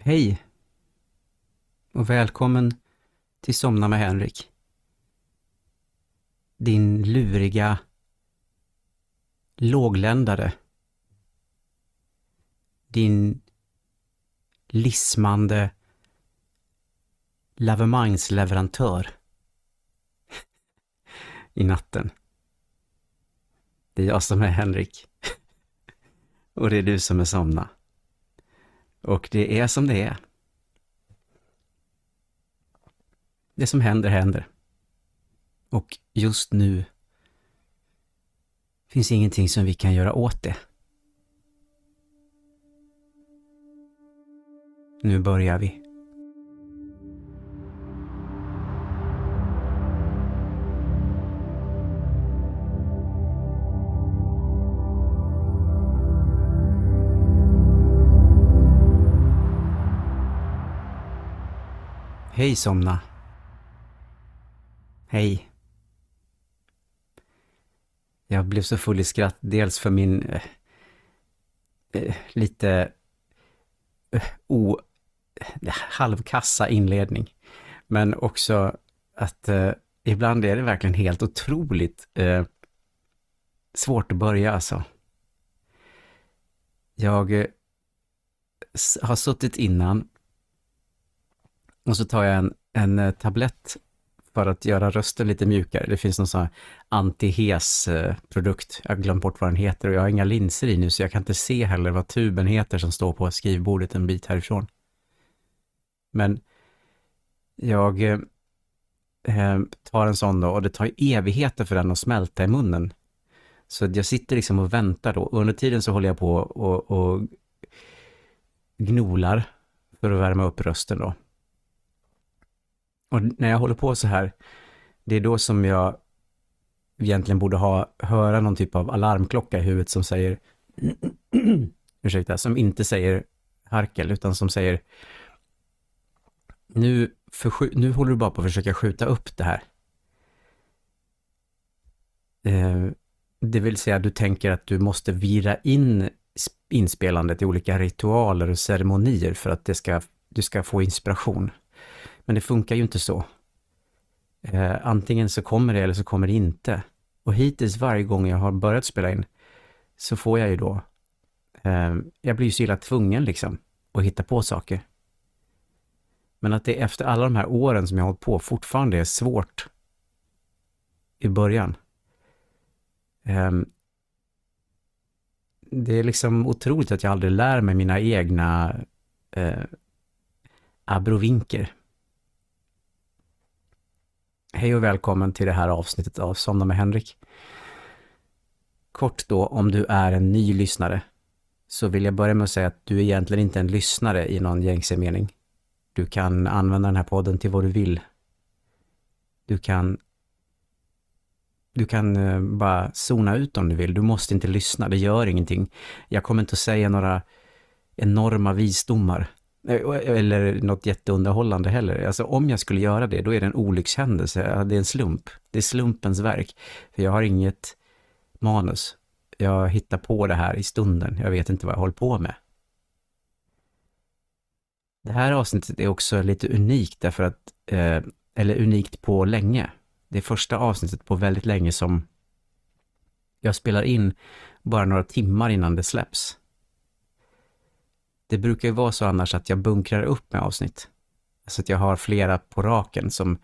Hej och välkommen till Somna med Henrik. Din luriga lågländare. Din lismande lavemangsleverantör i natten. Det är jag som är Henrik och det är du som är Somna. Och det är som det är. Det som händer, händer. Och just nu finns ingenting som vi kan göra åt det. Nu börjar vi. Hej Somna. Hej. Jag blev så full i skratt, dels för min eh, eh, lite eh, o, eh, halvkassa inledning. Men också att eh, ibland är det verkligen helt otroligt eh, svårt att börja alltså. Jag har suttit innan och så tar jag en, en eh, tablett för att göra rösten lite mjukare. Det finns någon sån här anti-hes eh, produkt. Jag har glömt bort vad den heter och jag har inga linser i nu så jag kan inte se heller vad tuben heter som står på skrivbordet en bit härifrån. Men jag eh, tar en sån då och det tar evigheter för den att smälta i munnen. Så jag sitter liksom och väntar då. under tiden så håller jag på och, och gnolar för att värma upp rösten då. Och när jag håller på så här, det är då som jag egentligen borde ha, höra någon typ av alarmklocka i huvudet som säger, ursäkta, som inte säger harkel, utan som säger, nu, för, nu håller du bara på att försöka skjuta upp det här. Eh, det vill säga, du tänker att du måste vira in inspelandet i olika ritualer och ceremonier för att det ska, du ska få inspiration. Men det funkar ju inte så. Eh, antingen så kommer det eller så kommer det inte. Och hittills varje gång jag har börjat spela in så får jag ju då, eh, jag blir ju så illa tvungen liksom att hitta på saker. Men att det efter alla de här åren som jag har hållit på fortfarande är svårt i början. Eh, det är liksom otroligt att jag aldrig lär mig mina egna eh, abrovinker. Hej och välkommen till det här avsnittet av Somna med Henrik. Kort då, om du är en ny lyssnare, så vill jag börja med att säga att du egentligen inte är en lyssnare i någon gängse mening. Du kan använda den här podden till vad du vill. Du kan du kan eh, bara zona ut om du vill. Du måste inte lyssna, det gör ingenting. Jag kommer inte att säga några enorma visdomar eller något jätteunderhållande heller. Alltså om jag skulle göra det, då är det en olyckshändelse. Det är en slump. Det är slumpens verk. För jag har inget manus. Jag hittar på det här i stunden. Jag vet inte vad jag håller på med. Det här avsnittet är också lite unikt därför att, eh, eller unikt på länge. Det är första avsnittet på väldigt länge som jag spelar in bara några timmar innan det släpps. Det brukar ju vara så annars att jag bunkrar upp med avsnitt. Alltså att jag har flera på raken som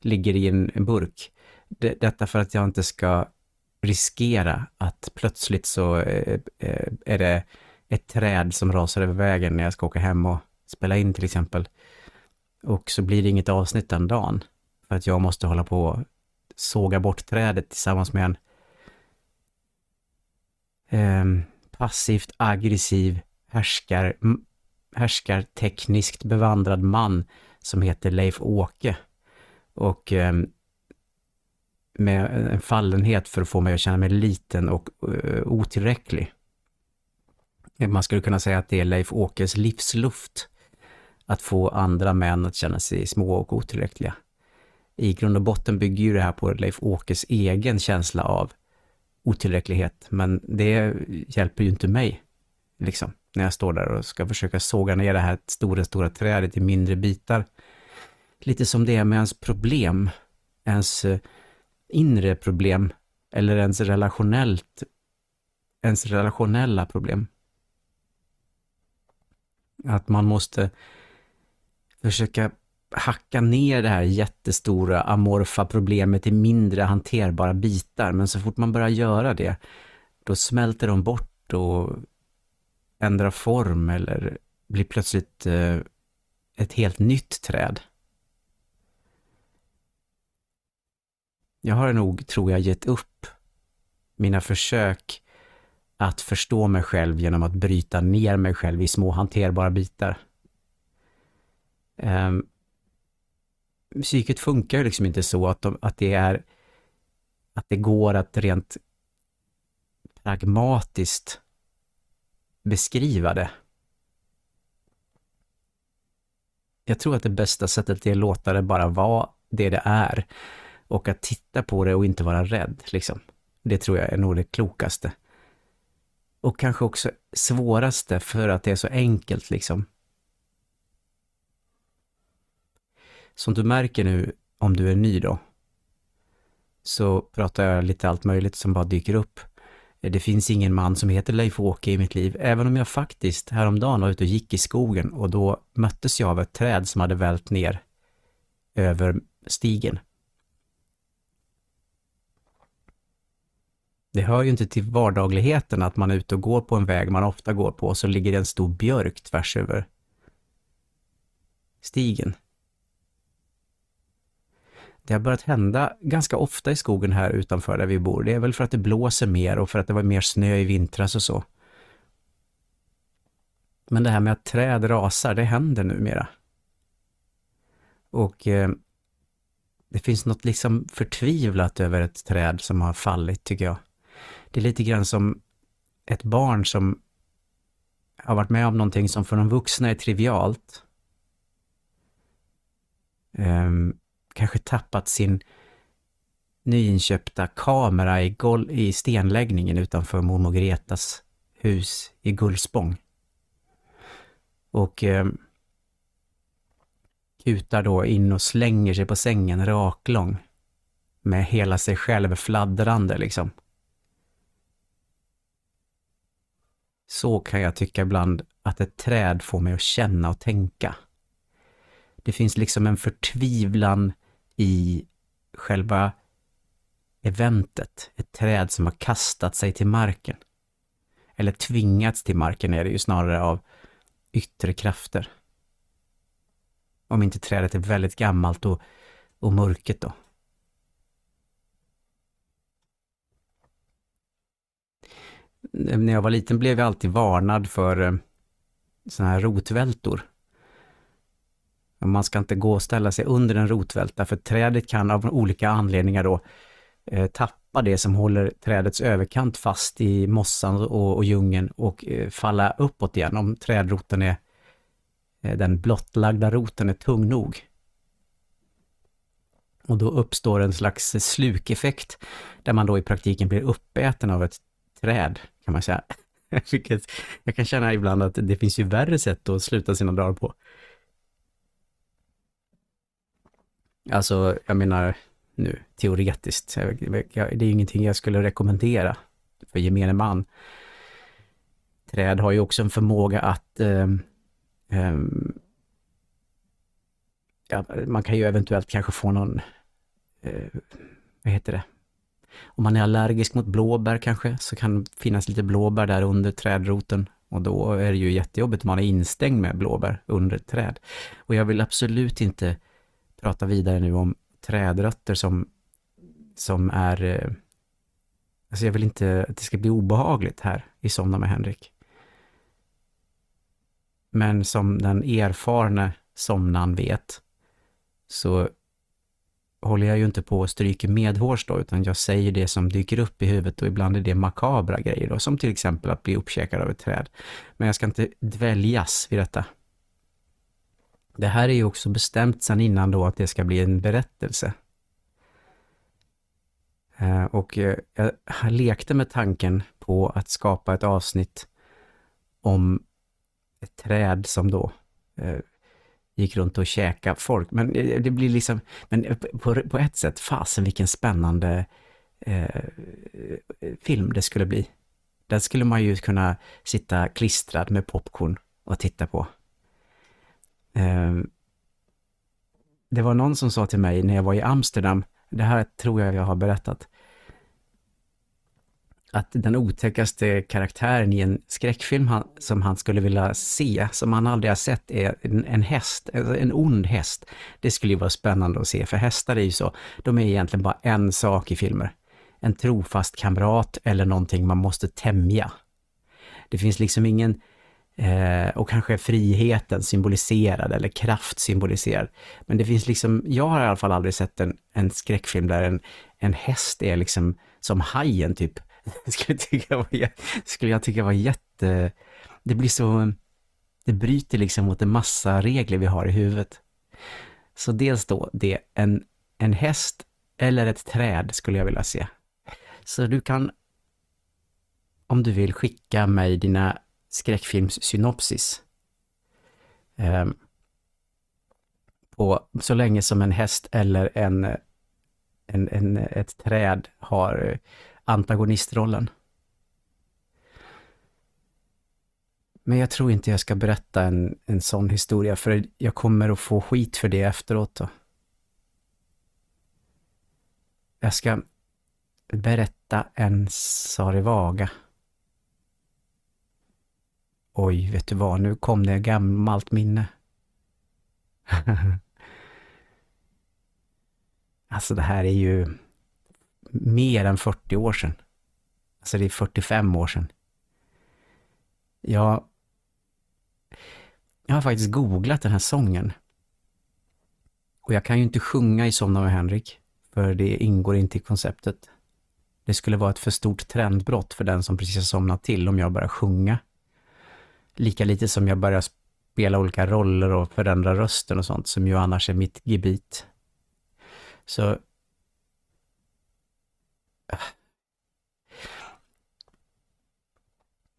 ligger i en, en burk. Det, detta för att jag inte ska riskera att plötsligt så eh, eh, är det ett träd som rasar över vägen när jag ska åka hem och spela in till exempel. Och så blir det inget avsnitt den dagen. För att jag måste hålla på och såga bort trädet tillsammans med en eh, passivt aggressiv härskar, härskar tekniskt bevandrad man som heter Leif Åke. Och eh, med en fallenhet för att få mig att känna mig liten och eh, otillräcklig. Man skulle kunna säga att det är Leif Åkes livsluft. Att få andra män att känna sig små och otillräckliga. I grund och botten bygger ju det här på Leif Åkes egen känsla av otillräcklighet. Men det hjälper ju inte mig. Liksom när jag står där och ska försöka såga ner det här stora, stora trädet i mindre bitar. Lite som det är med ens problem, ens eh, inre problem eller ens relationellt, ens relationella problem. Att man måste försöka hacka ner det här jättestora amorfa problemet i mindre hanterbara bitar, men så fort man börjar göra det, då smälter de bort och ändra form eller blir plötsligt eh, ett helt nytt träd. Jag har nog, tror jag, gett upp mina försök att förstå mig själv genom att bryta ner mig själv i små hanterbara bitar. Um, psyket funkar ju liksom inte så att, de, att det är att det går att rent pragmatiskt beskriva det. Jag tror att det bästa sättet är att låta det bara vara det det är och att titta på det och inte vara rädd. Liksom. Det tror jag är nog det klokaste. Och kanske också svåraste för att det är så enkelt. liksom. Som du märker nu, om du är ny då, så pratar jag lite allt möjligt som bara dyker upp. Det finns ingen man som heter Leif-Åke i mitt liv, även om jag faktiskt häromdagen var ute och gick i skogen och då möttes jag av ett träd som hade vält ner över stigen. Det hör ju inte till vardagligheten att man är ute och går på en väg man ofta går på och så ligger det en stor björk tvärs över stigen det har börjat hända ganska ofta i skogen här utanför där vi bor. Det är väl för att det blåser mer och för att det var mer snö i vintras och så. Men det här med att träd rasar, det händer numera. Och eh, det finns något liksom förtvivlat över ett träd som har fallit, tycker jag. Det är lite grann som ett barn som har varit med om någonting som för de vuxna är trivialt. Um, kanske tappat sin nyinköpta kamera i, gol- i stenläggningen utanför mormor Gretas hus i Gullspång. Och eh, kutar då in och slänger sig på sängen raklång. Med hela sig själv fladdrande liksom. Så kan jag tycka ibland att ett träd får mig att känna och tänka. Det finns liksom en förtvivlan i själva eventet. Ett träd som har kastat sig till marken. Eller tvingats till marken är det ju snarare av yttre krafter. Om inte trädet är väldigt gammalt och, och mörket då. När jag var liten blev jag alltid varnad för eh, sådana här rotvältor. Men man ska inte gå och ställa sig under en rotvälta för trädet kan av olika anledningar då eh, tappa det som håller trädets överkant fast i mossan och, och djungeln och eh, falla uppåt igen om trädroten är, eh, den blottlagda roten är tung nog. Och då uppstår en slags slukeffekt där man då i praktiken blir uppäten av ett träd, kan man säga. Vilket jag kan känna ibland att det finns ju värre sätt att sluta sina dagar på. Alltså, jag menar nu teoretiskt, det är ingenting jag skulle rekommendera för gemene man. Träd har ju också en förmåga att eh, eh, ja, man kan ju eventuellt kanske få någon, eh, vad heter det, om man är allergisk mot blåbär kanske, så kan det finnas lite blåbär där under trädroten. Och då är det ju jättejobbigt om man är instängd med blåbär under ett träd. Och jag vill absolut inte prata vidare nu om trädrötter som, som är... Eh, alltså jag vill inte att det ska bli obehagligt här i Somna med Henrik. Men som den erfarne somnan vet så håller jag ju inte på och stryker medhårs då, utan jag säger det som dyker upp i huvudet och ibland är det makabra grejer då, som till exempel att bli uppkäkad av ett träd. Men jag ska inte dväljas vid detta. Det här är ju också bestämt sedan innan då att det ska bli en berättelse. Eh, och eh, jag lekte med tanken på att skapa ett avsnitt om ett träd som då eh, gick runt och käkade folk. Men det blir liksom, men på, ett sätt, fasen vilken spännande eh, film det skulle bli. Där skulle man ju kunna sitta klistrad med popcorn och titta på. Eh, det var någon som sa till mig när jag var i Amsterdam, det här tror jag jag har berättat, att den otäckaste karaktären i en skräckfilm han, som han skulle vilja se, som han aldrig har sett, är en, en häst, alltså en ond häst. Det skulle ju vara spännande att se, för hästar är ju så, de är egentligen bara en sak i filmer. En trofast kamrat eller någonting man måste tämja. Det finns liksom ingen Eh, och kanske friheten symboliserad eller kraft symboliserad. Men det finns liksom, jag har i alla fall aldrig sett en, en skräckfilm där en, en häst är liksom som hajen typ. skulle, tycka var, skulle jag tycka var jätte, det blir så, det bryter liksom mot en massa regler vi har i huvudet. Så dels då det, en, en häst eller ett träd skulle jag vilja se. Så du kan, om du vill skicka mig dina skräckfilmssynopsis. Eh, på, så länge som en häst eller en, en, en, ett träd har antagonistrollen. Men jag tror inte jag ska berätta en, en sån historia för jag kommer att få skit för det efteråt. Då. Jag ska berätta en sarivaga. vaga. Oj, vet du vad, nu kom det ett gammalt minne. alltså det här är ju mer än 40 år sedan. Alltså det är 45 år sedan. Jag, jag har faktiskt googlat den här sången. Och jag kan ju inte sjunga i Somna med Henrik, för det ingår inte i konceptet. Det skulle vara ett för stort trendbrott för den som precis har somnat till om jag börjar sjunga Lika lite som jag börjar spela olika roller och förändra rösten och sånt, som ju annars är mitt gebit. Så... Äh.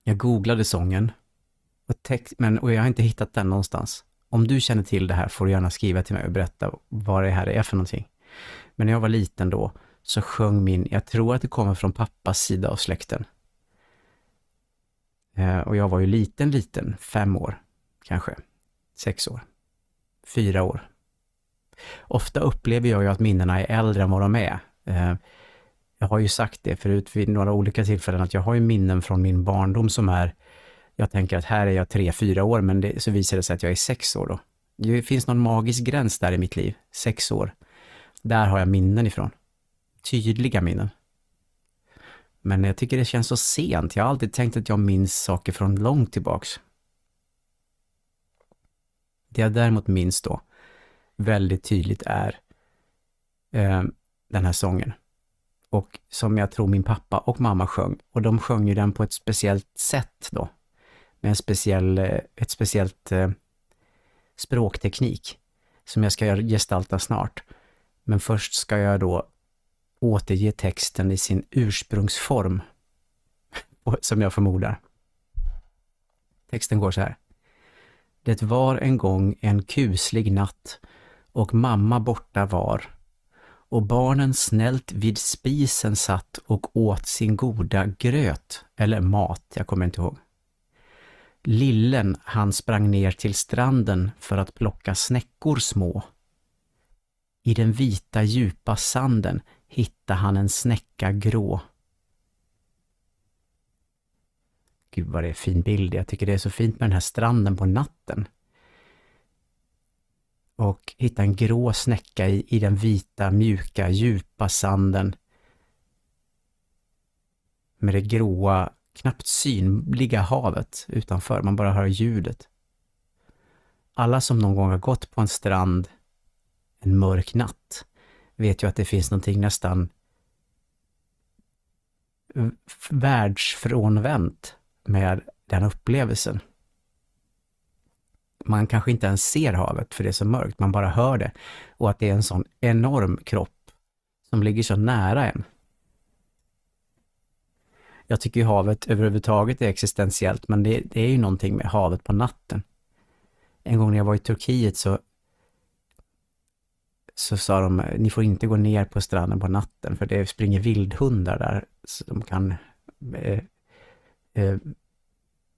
Jag googlade sången, och text, men, och jag har inte hittat den någonstans. Om du känner till det här får du gärna skriva till mig och berätta vad det här är för någonting. Men när jag var liten då, så sjöng min, jag tror att det kommer från pappas sida av släkten, Eh, och jag var ju liten, liten, fem år kanske, sex år, fyra år. Ofta upplever jag ju att minnena är äldre än vad de är. Eh, jag har ju sagt det förut vid några olika tillfällen att jag har ju minnen från min barndom som är, jag tänker att här är jag tre, fyra år, men det, så visar det sig att jag är sex år då. Det finns någon magisk gräns där i mitt liv, sex år. Där har jag minnen ifrån. Tydliga minnen. Men jag tycker det känns så sent. Jag har alltid tänkt att jag minns saker från långt tillbaks. Det jag däremot minns då väldigt tydligt är eh, den här sången. Och som jag tror min pappa och mamma sjöng. Och de sjöng ju den på ett speciellt sätt då. Med en speciell, eh, ett speciellt eh, språkteknik som jag ska gestalta snart. Men först ska jag då återge texten i sin ursprungsform, som jag förmodar. Texten går så här. Det var en gång en kuslig natt och mamma borta var och barnen snällt vid spisen satt och åt sin goda gröt, eller mat, jag kommer inte ihåg. Lillen, han sprang ner till stranden för att plocka snäckor små. I den vita djupa sanden hittar han en snäcka grå. Gud vad det är fin bild. Jag tycker det är så fint med den här stranden på natten. Och hittar en grå snäcka i, i den vita, mjuka, djupa sanden. Med det gråa, knappt synliga havet utanför. Man bara hör ljudet. Alla som någon gång har gått på en strand en mörk natt vet ju att det finns någonting nästan världsfrånvänt med den upplevelsen. Man kanske inte ens ser havet för det är så mörkt, man bara hör det. Och att det är en sån enorm kropp som ligger så nära en. Jag tycker ju havet överhuvudtaget är existentiellt, men det, det är ju någonting med havet på natten. En gång när jag var i Turkiet så så sa de, ni får inte gå ner på stranden på natten för det springer vildhundar där. Så de kan... Eh, eh,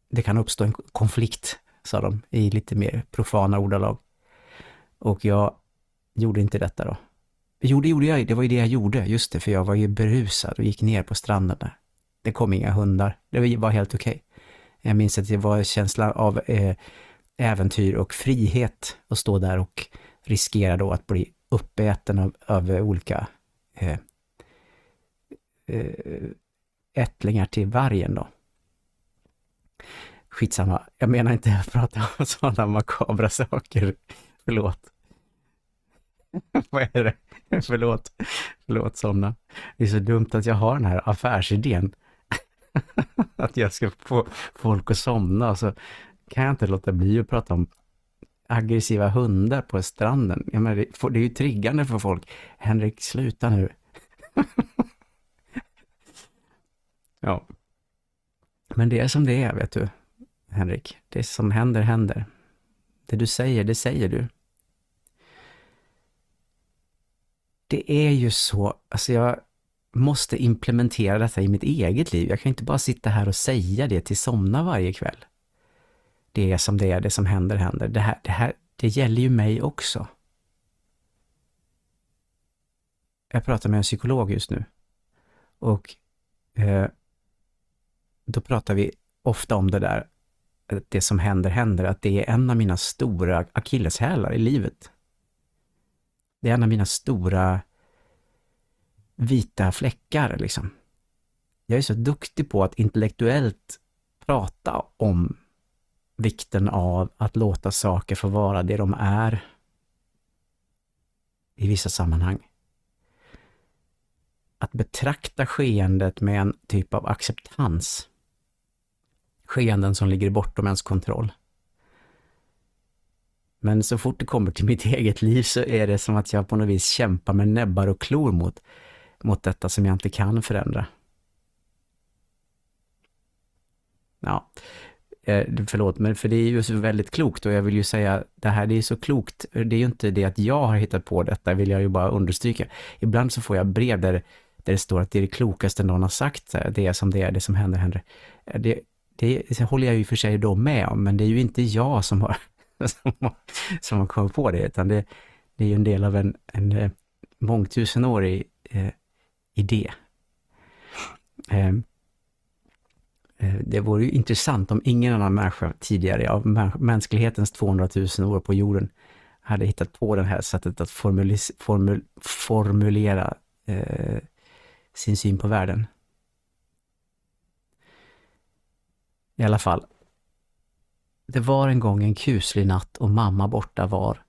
det kan uppstå en konflikt, sa de i lite mer profana ordalag. Och jag gjorde inte detta då. Jo, det gjorde jag. Det var ju det jag gjorde, just det, för jag var ju berusad och gick ner på stranden där. Det kom inga hundar. Det var helt okej. Okay. Jag minns att det var en känsla av eh, äventyr och frihet att stå där och riskera då att bli uppäten av, av olika eh, eh, ättlingar till vargen då. Skitsamma, jag menar inte att prata om sådana makabra saker. Förlåt. Vad är det? Förlåt. Förlåt, somna. Det är så dumt att jag har den här affärsidén. att jag ska få folk att somna så kan jag inte låta bli att prata om aggressiva hundar på stranden. Jag menar, det är ju triggande för folk. Henrik, sluta nu. ja. Men det är som det är, vet du, Henrik. Det som händer, händer. Det du säger, det säger du. Det är ju så, alltså jag måste implementera detta i mitt eget liv. Jag kan inte bara sitta här och säga det till somna varje kväll det är som det är, det som händer händer. Det här, det här det gäller ju mig också. Jag pratar med en psykolog just nu och eh, då pratar vi ofta om det där, det som händer händer, att det är en av mina stora akilleshälar i livet. Det är en av mina stora vita fläckar liksom. Jag är så duktig på att intellektuellt prata om vikten av att låta saker få vara det de är i vissa sammanhang. Att betrakta skeendet med en typ av acceptans. Skeenden som ligger bortom ens kontroll. Men så fort det kommer till mitt eget liv så är det som att jag på något vis kämpar med näbbar och klor mot, mot detta som jag inte kan förändra. Ja, Eh, förlåt, men för det är ju så väldigt klokt och jag vill ju säga, det här det är så klokt, det är ju inte det att jag har hittat på detta, vill jag ju bara understryka. Ibland så får jag brev där, där det står att det är det klokaste någon har sagt, eh, det är som det är, det som händer, händer. Eh, det, det, det håller jag ju för sig då med om, men det är ju inte jag som har, som har, som har kommit på det, utan det, det är ju en del av en, en mångtusenårig eh, idé. Um, Eh, det vore ju intressant om ingen annan människa tidigare av mänsklighetens 200 000 år på jorden hade hittat på det här sättet att formul, formulera eh, sin syn på världen. I alla fall. Det var en gång en kuslig natt och mamma borta var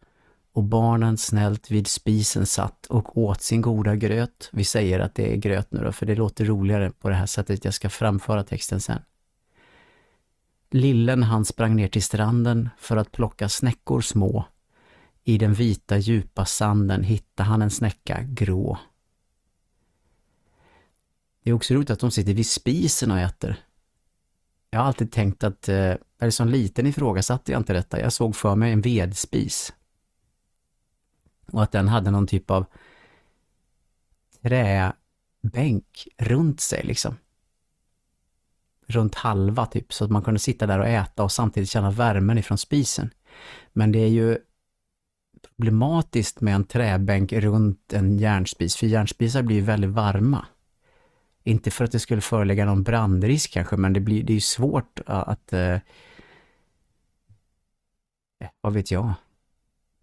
och barnen snällt vid spisen satt och åt sin goda gröt. Vi säger att det är gröt nu då, för det låter roligare på det här sättet jag ska framföra texten sen. Lillen han sprang ner till stranden för att plocka snäckor små. I den vita djupa sanden hittade han en snäcka grå. Det är också roligt att de sitter vid spisen och äter. Jag har alltid tänkt att, eller eh, som liten ifrågasatte jag inte detta. Jag såg för mig en vedspis och att den hade någon typ av träbänk runt sig liksom. Runt halva typ, så att man kunde sitta där och äta och samtidigt känna värmen ifrån spisen. Men det är ju problematiskt med en träbänk runt en järnspis, för järnspisar blir ju väldigt varma. Inte för att det skulle föreligga någon brandrisk kanske, men det, blir, det är ju svårt eh, att... Eh, vad vet jag?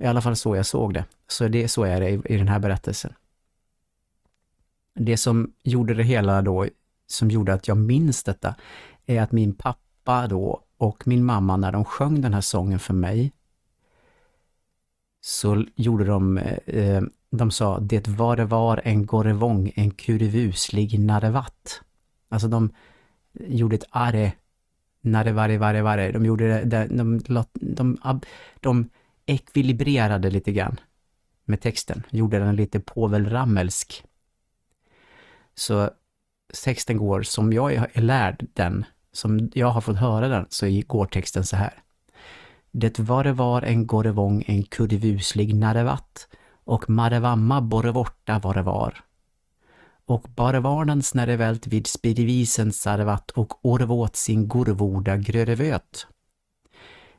I alla fall så jag såg det. Så det så är det i, i den här berättelsen. Det som gjorde det hela då, som gjorde att jag minns detta, är att min pappa då och min mamma, när de sjöng den här sången för mig, så gjorde de, eh, de sa det var det var en gorevong, en kurivuslig narevatt. Alltså de gjorde ett are, narevare, vare, vare. De gjorde det, de, de, de, de, de ekvilibrerade lite grann med texten, gjorde den lite Povel Rammelsk. Så texten går som jag är lärd den, som jag har fått höra den, så går texten så här. Det var det var en gorevång en kurvuslig narevatt och marevamma borrevorta var det var. Och barevarnens narevält vid spirivisens sarvat och orvåt sin gorvoda grörevöt.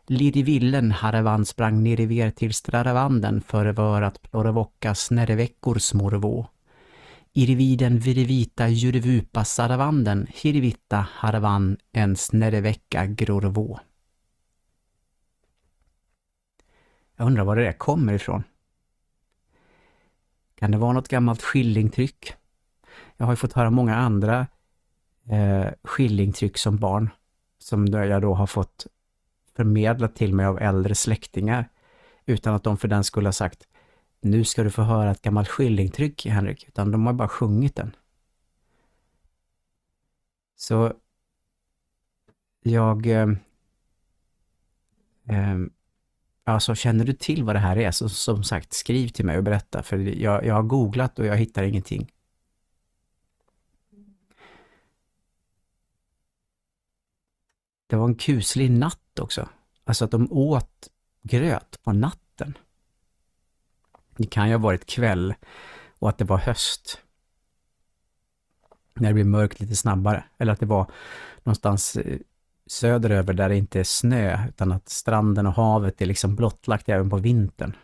Lidivillen Haravan sprang ner i ver till Straravanden förevör att Ploravocka snärveckor smorvå. Irviden virivita jurivupa saravanden hirvitta haravan en snärevecka grorvå. Jag undrar var det där kommer ifrån. Kan det vara något gammalt skillingtryck? Jag har ju fått höra många andra eh, skillingtryck som barn som jag då har fått förmedlat till mig av äldre släktingar utan att de för den skulle ha sagt nu ska du få höra ett gammalt skillingtryck Henrik, utan de har bara sjungit den. Så jag... Eh, eh, alltså känner du till vad det här är, så som sagt skriv till mig och berätta, för jag, jag har googlat och jag hittar ingenting. Det var en kuslig natt natt också. Alltså att de åt gröt på natten. Det kan ju ha varit kväll och att det var höst. När det blir mörkt lite snabbare. Eller att det var någonstans eh, söderöver där det inte är snö utan att stranden och havet är liksom blottlagt även på vintern.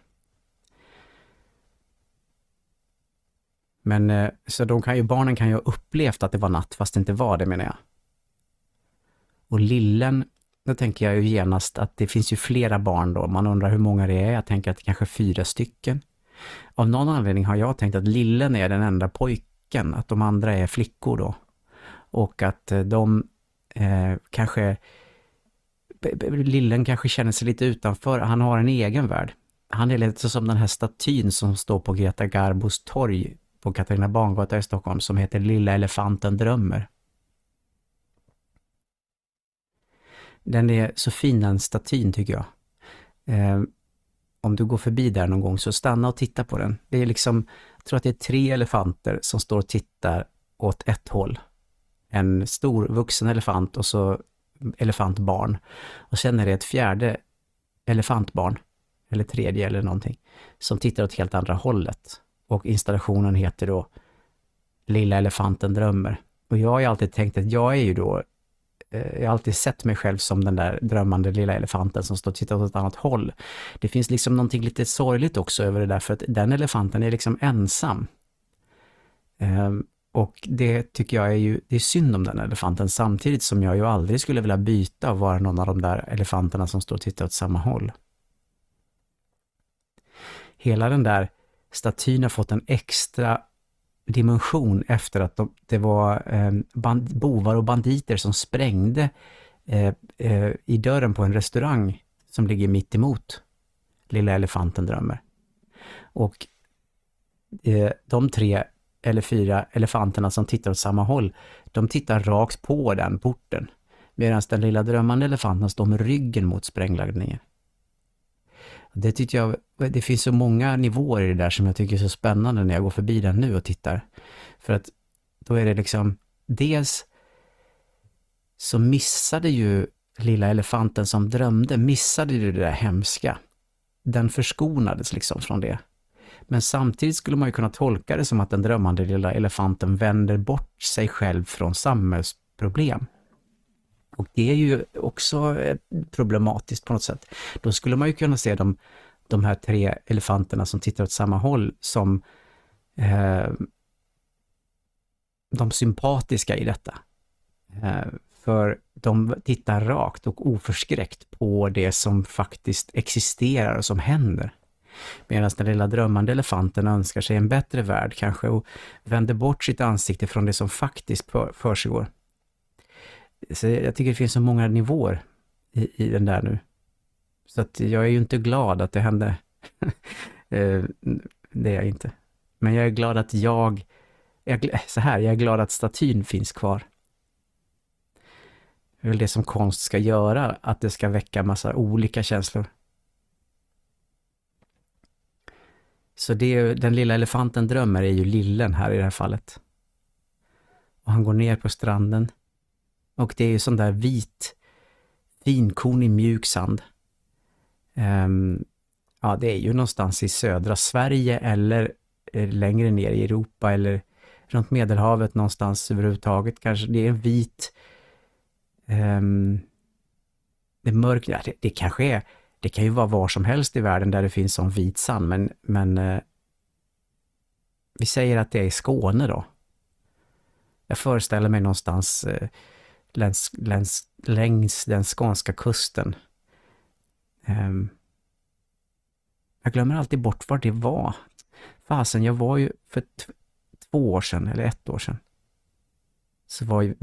Men eh, så de kan ju, barnen kan ju ha upplevt att det var natt fast det inte var det menar jag. Och lillen då tänker jag ju genast att det finns ju flera barn då. Man undrar hur många det är. Jag tänker att det kanske är fyra stycken. Av någon anledning har jag tänkt att lillen är den enda pojken. Att de andra är flickor då. Och att eh, de eh, kanske... Lillen kanske känner sig lite utanför. Han har en egen värld. Han är lite som den här statyn som står på Greta Garbos torg på Katarina Bangata i Stockholm som heter Lilla elefanten drömmer. Den är så fin den statyn tycker jag. Eh, om du går förbi där någon gång så stanna och titta på den. Det är liksom, jag tror att det är tre elefanter som står och tittar åt ett håll. En stor vuxen elefant och så elefantbarn. Och sen är det ett fjärde elefantbarn, eller tredje eller någonting, som tittar åt helt andra hållet. Och installationen heter då Lilla elefanten drömmer. Och jag har ju alltid tänkt att jag är ju då Eh, jag har alltid sett mig själv som den där drömmande lilla elefanten som står och tittar åt ett annat håll. Det finns liksom någonting lite sorgligt också över det där, för att den elefanten är liksom ensam. Ehm, och det tycker jag är ju, det är synd om den elefanten, samtidigt som jag ju aldrig skulle vilja byta och vara någon av de där elefanterna som står och tittar åt samma håll. Hela den där statyn har fått en extra dimension efter att de, det var eh, band, bovar och banditer som sprängde eh, eh, i dörren på en restaurang som ligger mitt emot Lilla elefanten drömmer. Och eh, de tre eller fyra elefanterna som tittar åt samma håll, de tittar rakt på den porten. Medan den lilla drömmande elefanten står med ryggen mot sprängladdningen det tyckte jag, det finns så många nivåer i det där som jag tycker är så spännande när jag går förbi den nu och tittar. För att då är det liksom, dels så missade ju lilla elefanten som drömde, missade ju det där hemska. Den förskonades liksom från det. Men samtidigt skulle man ju kunna tolka det som att den drömmande lilla elefanten vänder bort sig själv från samhällsproblem. Och det är ju också eh, problematiskt på något sätt. Då skulle man ju kunna se de, de här tre elefanterna som tittar åt samma håll som eh, de sympatiska i detta. Eh, för de tittar rakt och oförskräckt på det som faktiskt existerar och som händer. Medan den lilla drömmande elefanten önskar sig en bättre värld kanske och vänder bort sitt ansikte från det som faktiskt försiggår. Så jag tycker det finns så många nivåer i, i den där nu. Så att jag är ju inte glad att det hände. Eh, det är jag inte. Men jag är glad att jag, jag, så här, jag är glad att statyn finns kvar. Det är väl det som konst ska göra, att det ska väcka massa olika känslor. Så det är, den lilla elefanten drömmer är ju lillen här i det här fallet. Och han går ner på stranden och det är ju sån där vit, finkornig mjuk sand. Um, ja, det är ju någonstans i södra Sverige eller eh, längre ner i Europa eller runt Medelhavet någonstans överhuvudtaget kanske. Det är en vit... Um, det mörkt, ja, det, det, kanske är, det kan ju vara var som helst i världen där det finns sån vit sand, men, men uh, vi säger att det är i Skåne då. Jag föreställer mig någonstans uh, längs, längs, längs den skånska kusten. Um, jag glömmer alltid bort var det var. Fasen, jag var ju för två år sedan, eller ett år sedan, så var ju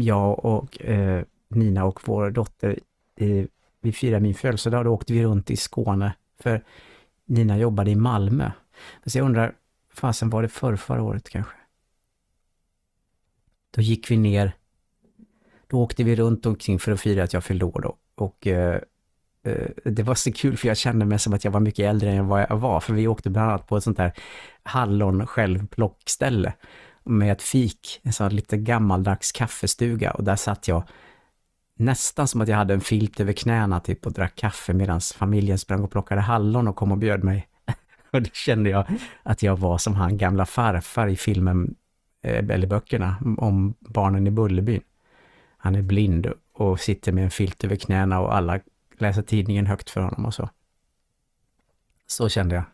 jag och eh, Nina och vår dotter, eh, vi firade min födelsedag, då åkte vi runt i Skåne, för Nina jobbade i Malmö. Så jag undrar, fasen var det förr, förra året kanske? Då gick vi ner då åkte vi runt omkring för att fira att jag fyllde år då. Och eh, eh, det var så kul för jag kände mig som att jag var mycket äldre än vad jag var. För vi åkte bland annat på ett sånt där hallon självplockställe med ett fik, en sån lite gammaldags kaffestuga. Och där satt jag nästan som att jag hade en filt över knäna typ och drack kaffe medan familjen sprang och plockade hallon och kom och bjöd mig. och då kände jag att jag var som han gamla farfar i filmen eh, eller böckerna om barnen i Bullerbyn. Han är blind och sitter med en filt över knäna och alla läser tidningen högt för honom och så. Så kände jag.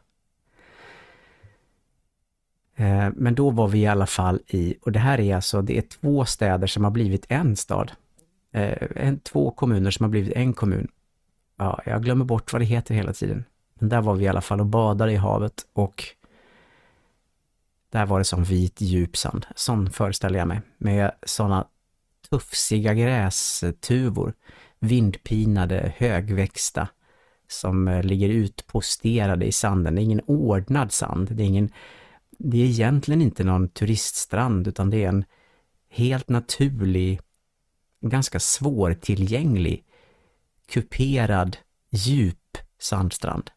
Eh, men då var vi i alla fall i, och det här är alltså, det är två städer som har blivit en stad. Eh, en, två kommuner som har blivit en kommun. Ja, jag glömmer bort vad det heter hela tiden. Men där var vi i alla fall och badade i havet och där var det som vit djupsand. Sån föreställer jag mig, med sådana tufsiga grästuvor, vindpinade, högväxta som eh, ligger utposterade i sanden. Det är ingen ordnad sand, det är, ingen, det är egentligen inte någon turiststrand utan det är en helt naturlig, ganska svårtillgänglig, kuperad, djup sandstrand.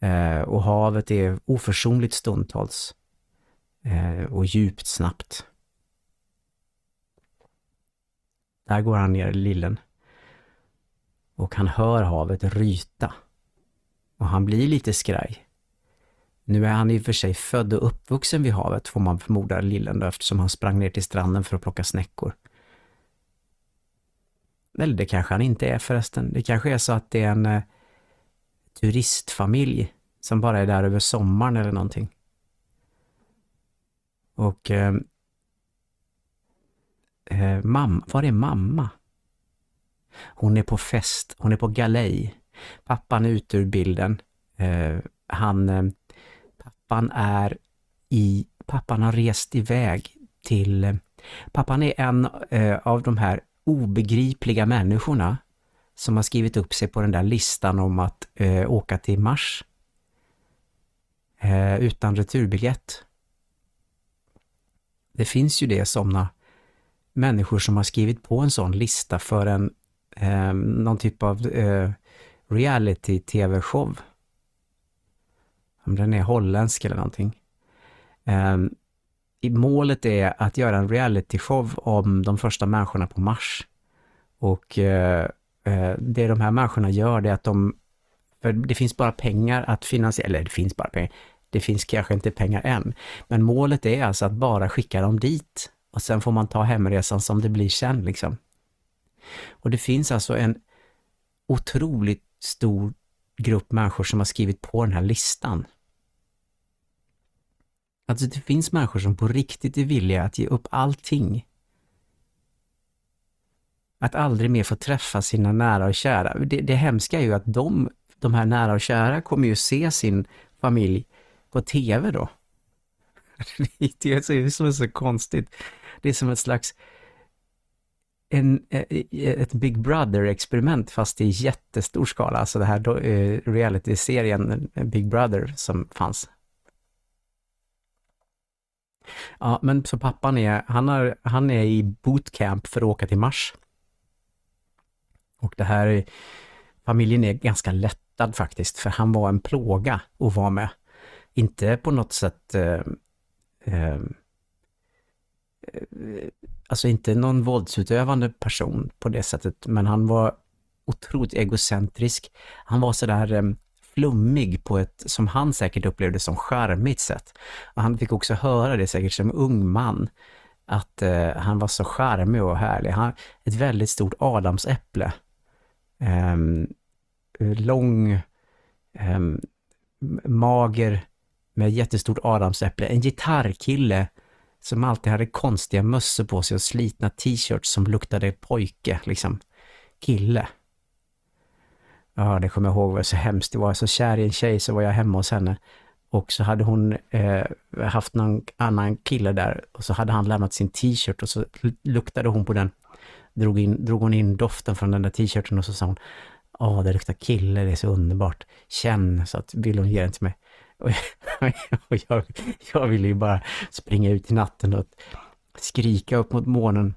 Eh, och havet är oförsonligt stundtals eh, och djupt snabbt. Där går han ner i lillen. Och han hör havet ryta. Och han blir lite skraj. Nu är han i och för sig född och uppvuxen vid havet, får man förmoda, lillen då, eftersom han sprang ner till stranden för att plocka snäckor. Eller det kanske han inte är förresten. Det kanske är så att det är en eh, turistfamilj som bara är där över sommaren eller någonting. Och eh, eh, mamma, var är mamma? Hon är på fest, hon är på galej. Pappan är ute ur bilden. Eh, han, eh, pappan är i, pappan har rest iväg till, eh, pappan är en eh, av de här obegripliga människorna som har skrivit upp sig på den där listan om att eh, åka till Mars utan returbiljett. Det finns ju det somna människor som har skrivit på en sån lista för en, eh, någon typ av eh, reality-tv-show. Om den är holländsk eller någonting. Eh, målet är att göra en reality-show om de första människorna på Mars. Och eh, eh, det de här människorna gör det är att de, för det finns bara pengar att finansiera, eller det finns bara pengar, det finns kanske inte pengar än, men målet är alltså att bara skicka dem dit och sen får man ta hemresan som det blir sen. Liksom. Och det finns alltså en otroligt stor grupp människor som har skrivit på den här listan. Alltså det finns människor som på riktigt är villiga att ge upp allting. Att aldrig mer få träffa sina nära och kära. Det, det hemska är ju att de, de här nära och kära kommer ju se sin familj på tv då. Det är ju så, så konstigt. Det är som ett slags en, eh, ett Big Brother-experiment fast i jättestor skala. Alltså det här eh, reality-serien eh, Big Brother som fanns. Ja, men så pappan är, han, har, han är i bootcamp för att åka till Mars. Och det här, familjen är ganska lättad faktiskt, för han var en plåga att vara med. Inte på något sätt eh, eh, alltså inte någon våldsutövande person på det sättet, men han var otroligt egocentrisk. Han var sådär eh, flummig på ett, som han säkert upplevde som charmigt sätt. Och han fick också höra det säkert som ung man, att eh, han var så charmig och härlig. Han, ett väldigt stort adamsäpple. Eh, lång, eh, mager, med jättestort adamsäpple. En gitarrkille som alltid hade konstiga mössor på sig och slitna t-shirts som luktade pojke, liksom kille. Ja, det kommer jag ihåg var så hemskt. Det var så kär i en tjej så var jag hemma hos henne. Och så hade hon eh, haft någon annan kille där och så hade han lämnat sin t-shirt och så luktade hon på den. Drog, in, drog hon in doften från den där t-shirten och så sa hon Åh, det luktar kille, det är så underbart. Känn, så att ville hon ge den till mig. Och jag, och jag, jag ville ju bara springa ut i natten och skrika upp mot månen.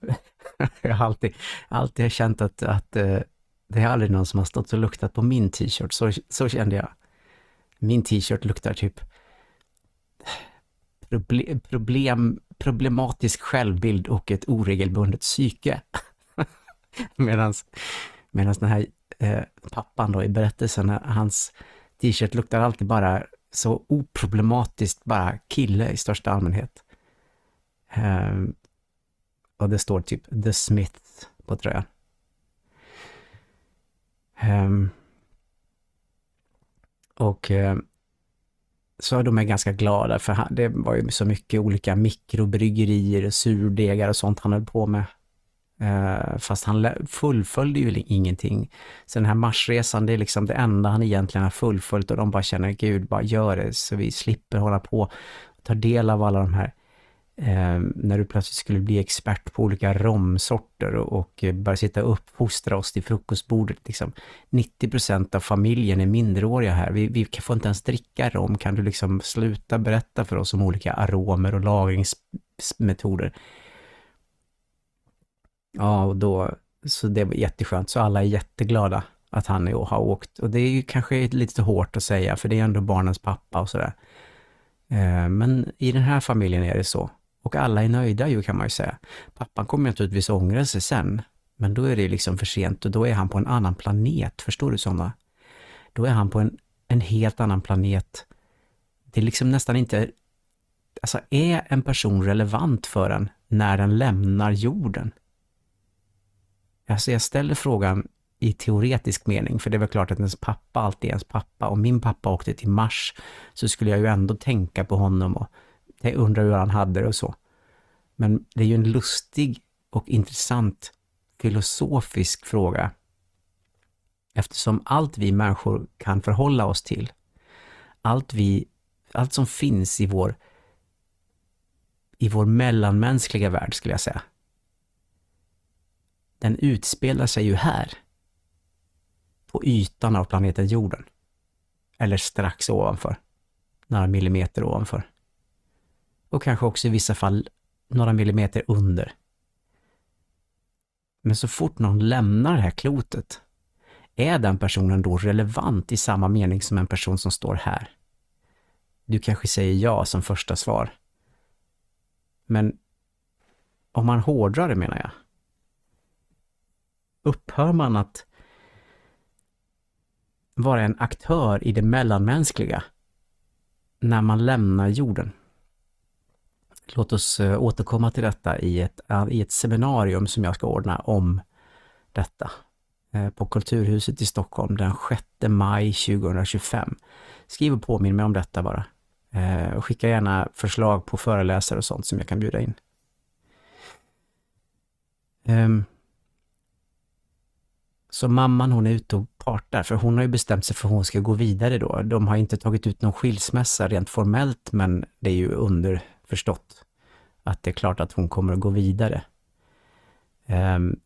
Jag har alltid, alltid känt att, att eh, det är aldrig någon som har stått och luktat på min t-shirt. Så, så kände jag. Min t-shirt luktar typ problem, problem, problematisk självbild och ett oregelbundet psyke. Medan den här eh, pappan då i berättelsen, hans, t-shirt luktar alltid bara så oproblematiskt bara kille i största allmänhet. Um, och det står typ The Smith” på tröjan. Um, och um, så de är ganska glada för han, det var ju så mycket olika mikrobryggerier, surdegar och sånt han höll på med Eh, fast han fullföljde ju ingenting. Så den här Marsresan, det är liksom det enda han egentligen har fullföljt och de bara känner, gud, bara gör det så vi slipper hålla på och ta del av alla de här Eh, när du plötsligt skulle bli expert på olika romsorter och, och börja sitta upp, fostra oss till frukostbordet. Liksom. 90 av familjen är minderåriga här. Vi, vi får inte ens dricka rom. Kan du liksom sluta berätta för oss om olika aromer och lagringsmetoder? Ja, och då, så det var jätteskönt. Så alla är jätteglada att han är och har åkt. Och det är ju kanske lite hårt att säga, för det är ändå barnens pappa och sådär. Eh, men i den här familjen är det så. Och alla är nöjda ju, kan man ju säga. Pappan kommer naturligtvis ångra sig sen, men då är det liksom för sent och då är han på en annan planet. Förstår du sådana? Då är han på en, en helt annan planet. Det är liksom nästan inte... Alltså, är en person relevant för en när den lämnar jorden? Alltså jag ställer frågan i teoretisk mening, för det är väl klart att ens pappa alltid är ens pappa. Om min pappa åkte till Mars så skulle jag ju ändå tänka på honom och undra hur han hade det och så. Men det är ju en lustig och intressant filosofisk fråga. Eftersom allt vi människor kan förhålla oss till, allt, vi, allt som finns i vår, i vår mellanmänskliga värld skulle jag säga, den utspelar sig ju här. På ytan av planeten jorden. Eller strax ovanför. Några millimeter ovanför. Och kanske också i vissa fall några millimeter under. Men så fort någon lämnar det här klotet, är den personen då relevant i samma mening som en person som står här? Du kanske säger ja som första svar. Men om man hårdrar det menar jag, upphör man att vara en aktör i det mellanmänskliga när man lämnar jorden. Låt oss eh, återkomma till detta i ett, i ett seminarium som jag ska ordna om detta eh, på Kulturhuset i Stockholm den 6 maj 2025. Skriv och påminn mig om detta bara. Eh, skicka gärna förslag på föreläsare och sånt som jag kan bjuda in. Ehm, så mamman hon är ute och partar, för hon har ju bestämt sig för att hon ska gå vidare då. De har inte tagit ut någon skilsmässa rent formellt, men det är ju underförstått att det är klart att hon kommer att gå vidare. Um,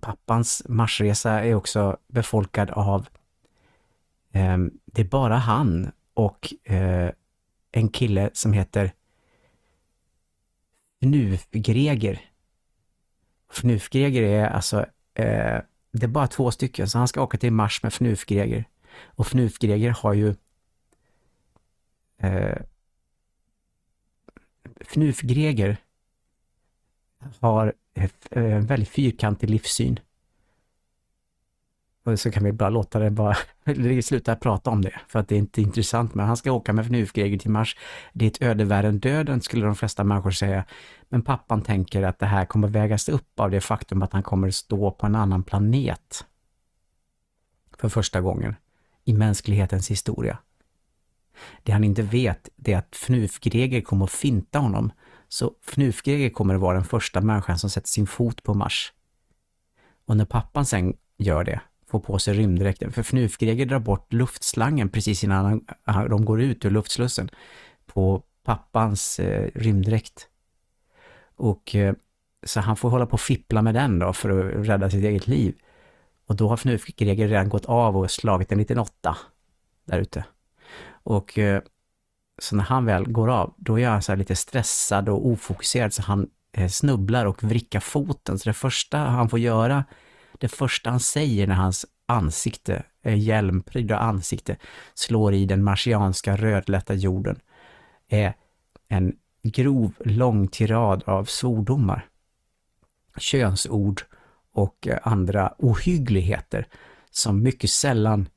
pappans marsresa är också befolkad av um, det är bara han och uh, en kille som heter Fnuf-Greger. Fnuf-Greger är alltså eh, det är bara två stycken, så han ska åka till Mars med Fnuf-Greger Och Fnuf-Greger har ju... Eh, greger har en eh, väldigt fyrkantig livssyn. Och så kan vi bara låta det bara, sluta prata om det, för att det är inte intressant. Men han ska åka med fnuf greger till Mars. Det är ett öde värre än döden, skulle de flesta människor säga. Men pappan tänker att det här kommer vägas upp av det faktum att han kommer stå på en annan planet. För första gången i mänsklighetens historia. Det han inte vet, det är att Fnufgreger kommer att finta honom. Så Fnufgreger kommer att vara den första människan som sätter sin fot på Mars. Och när pappan sen gör det, få på sig rymddräkten. För fnufgreger drar bort luftslangen precis innan de går ut ur luftslussen på pappans eh, rymddräkt. Och eh, så han får hålla på och fippla med den då för att rädda sitt eget liv. Och då har fnufgreger redan gått av och slagit en liten åtta där ute. Och eh, så när han väl går av, då är han så lite stressad och ofokuserad så han eh, snubblar och vrickar foten. Så det första han får göra det första han säger när hans ansikte, eh, hjälmprydda ansikte, slår i den marsianska rödlätta jorden är en grov, lång tirad av svordomar, könsord och eh, andra ohyggligheter som mycket sällan